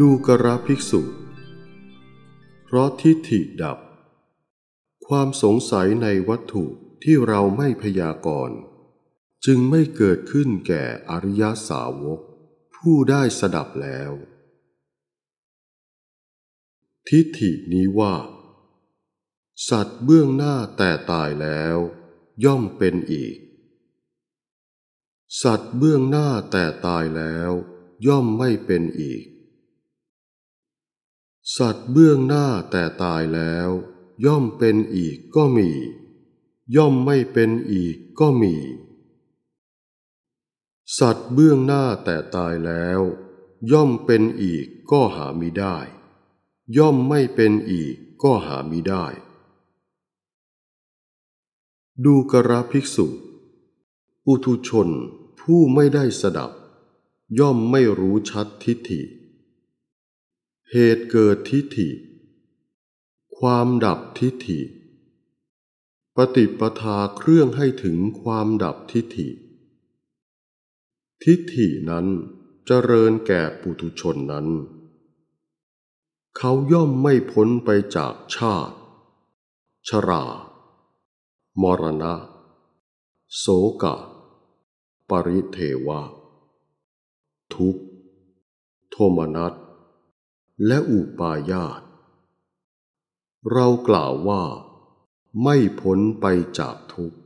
ดูกระภิกษุ เพราะทิฏฐิดับ ความสงสัยในวัตถุที่เราไม่พยากรณ์จึงไม่เกิดขึ้นแก่อริยสาวก ผู้ได้สดับแล้ว ทิฏฐินี้ว่า สัตว์เบื้องหน้าแต่ตายแล้วย่อมเป็นอีก สัตว์เบื้องหน้าแต่ตายแล้ว ย่อมไม่เป็นอีกสัตว์เบื้องหน้าแต่ตายแล้วย่อมเป็นอีกก็มี ย่อมไม่เป็นอีกก็มี สัตว์เบื้องหน้าแต่ตายแล้ว ย่อมเป็นอีกก็หามิได้ ย่อมไม่เป็นอีกก็หามิได้ ดูกระภิกษุ อุทุชนผู้ไม่ได้สดับ ย่อมไม่รู้ชัดทิฏฐิเหตุเกิดทิฏฐิ ความดับทิฏฐิ ปฏิปทาเครื่องให้ถึงความดับทิฏฐิ ทิฏฐินั้นเจริญแก่ปุถุชนนั้น เขาย่อมไม่พ้นไปจากชาติ ชรา มรณะโสกะ ปริเทวะ ทุกโทมนัสและอุปายาตเรากล่าวว่าไม่พ้นไปจากทุกข์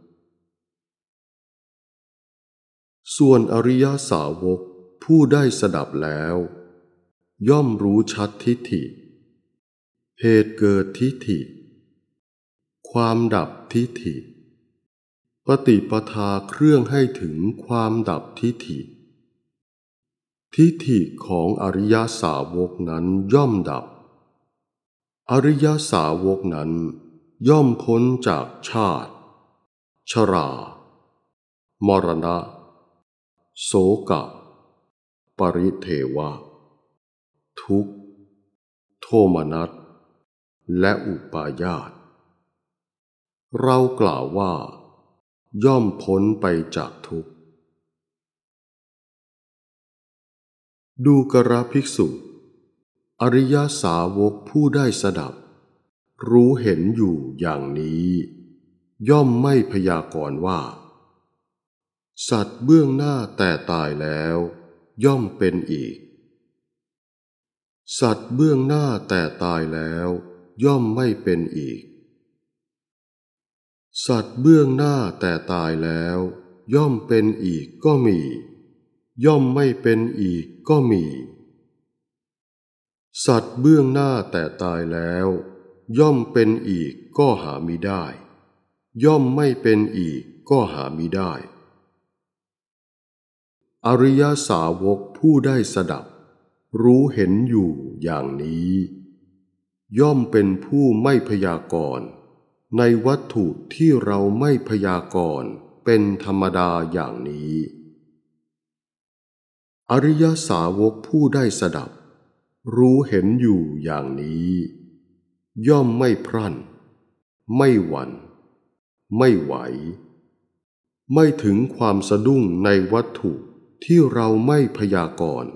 ส่วนอริยสาวกผู้ได้สดับแล้ว ย่อมรู้ชัดทิฏฐิเหตุเกิดทิฏฐิ ความดับทิฏฐิ ปฏิปทาเครื่องให้ถึงความดับทิฏฐิทิฏฐิของอริยาสาวกนั้นย่อมดับ อริยาสาวกนั้นย่อมพ้นจากชาติ ชรา มรณะโสกะ ปริเทวะ ทุกข์ โทมนัสและอุปาญาต เรากล่าวว่า ย่อมพ้นไปจากทุกข์ดูกระภิกษุ อริยาสาวกผู้ได้สดับ รู้เห็นอยู่อย่างนี้ ย่อมไม่พยากรณ์ว่า สัตว์เบื้องหน้าแต่ตายแล้วย่อมเป็นอีก สัตว์เบื้องหน้าแต่ตายแล้ว ย่อมไม่เป็นอีก สัตว์เบื้องหน้าแต่ตายแล้ว ย่อมเป็นอีกก็มีย่อมไม่เป็นอีกก็มี สัตว์เบื้องหน้าแต่ตายแล้ว ย่อมเป็นอีกก็หามิได้ ย่อมไม่เป็นอีกก็หามิได้ อริยสาวกผู้ได้สดับ รู้เห็นอยู่อย่างนี้ ย่อมเป็นผู้ไม่พยากรณ์ในวัตถุที่เราไม่พยากรณ์เป็นธรรมดาอย่างนี้อริยสาวกผู้ได้สดับ รู้เห็นอยู่อย่างนี้ ย่อมไม่พรั่น ไม่หวัน่นไม่ไหว ไม่ถึงความสะดุ้งในวัตถุที่เราไม่พยากรณ์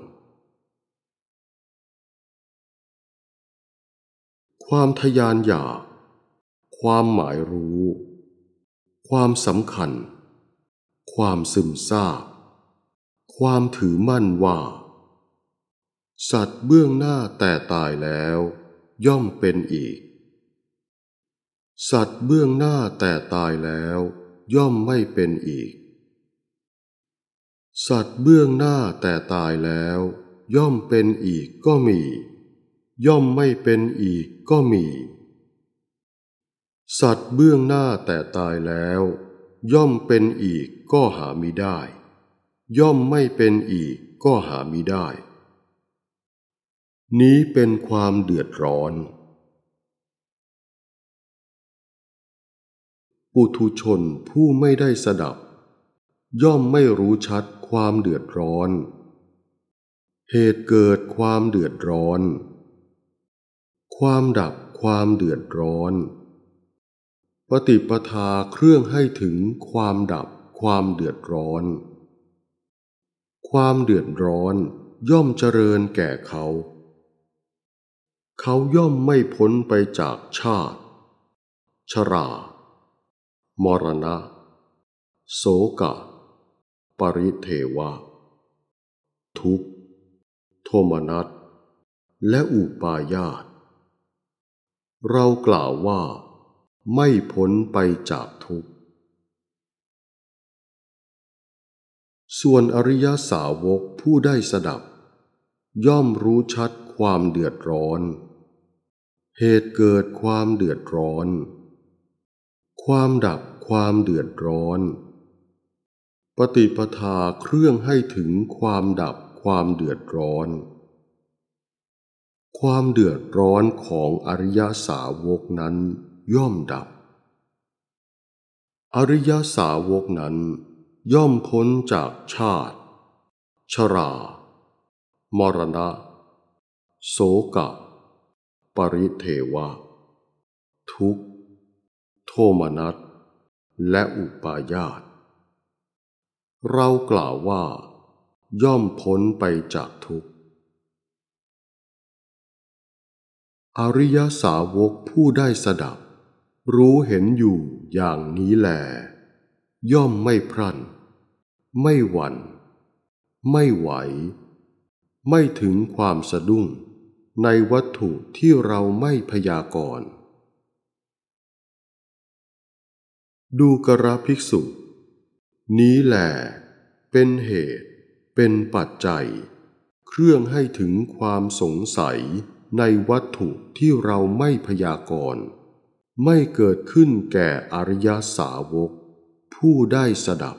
ความทยานอยากความหมายรู้ ความสำคัญ ความซึมซาบความถือมั่นว่า สัตว์เบื้องหน้าแต่ตายแล้ว ย่อมเป็นอีก สัตว์เบื้องหน้าแต่ตายแล้ว ย่อมไม่เป็นอีก สัตว์เบื้องหน้าแต่ตายแล้ว ย่อมเป็นอีกก็มี ย่อมไม่เป็นอีกก็มี สัตว์เบื้องหน้าแต่ตายแล้ว ย่อมเป็นอีกก็หามิได้ย่อมไม่เป็นอีกก็หามิได้ นี้เป็นความเดือดร้อน ปุถุชนผู้ไม่ได้สดับ ย่อมไม่รู้ชัดความเดือดร้อน เหตุเกิดความเดือดร้อน ความดับความเดือดร้อน ปฏิปทาเครื่องให้ถึงความดับความเดือดร้อนความเดือดร้อนย่อมเจริญแก่เขา เขาย่อมไม่พ้นไปจากชาติ ชรา มรณะโศกะ ปริเทวะ ทุกข์ โทมนัสและอุปาญาต เรากล่าวว่าไม่พ้นไปจากทุกข์ส่วนอริยสาวกผู้ได้สดับ ย่อมรู้ชัดความเดือดร้อน เหตุเกิดความเดือดร้อน ความดับความเดือดร้อน ปฏิปทาเครื่องให้ถึงความดับความเดือดร้อน ความเดือดร้อนของอริยสาวกนั้นย่อมดับ อริยสาวกนั้นย่อมพ้นจากชาติ ชรา มรณะโศกะ ปริเทวะ ทุกโทมนัสและอุปาญาต เรากล่าวว่า ย่อมพ้นไปจากทุกข์ อริยสาวกผู้ได้สดับ รู้เห็นอยู่อย่างนี้แหลย่อมไม่พรั่นไม่หวัน่นไม่ไหว ไม่ถึงความสะดุ้ง ในวัตถุที่เราไม่พยากรณ์ดูกระภิกษุ นี้แหลเป็นเหตุ เป็นปัจจัย เครื่องให้ถึงความสงสัยในวัตถุที่เราไม่พยากรณ์ไม่เกิดขึ้นแก่อริยสาวก ผู้ได้สดับ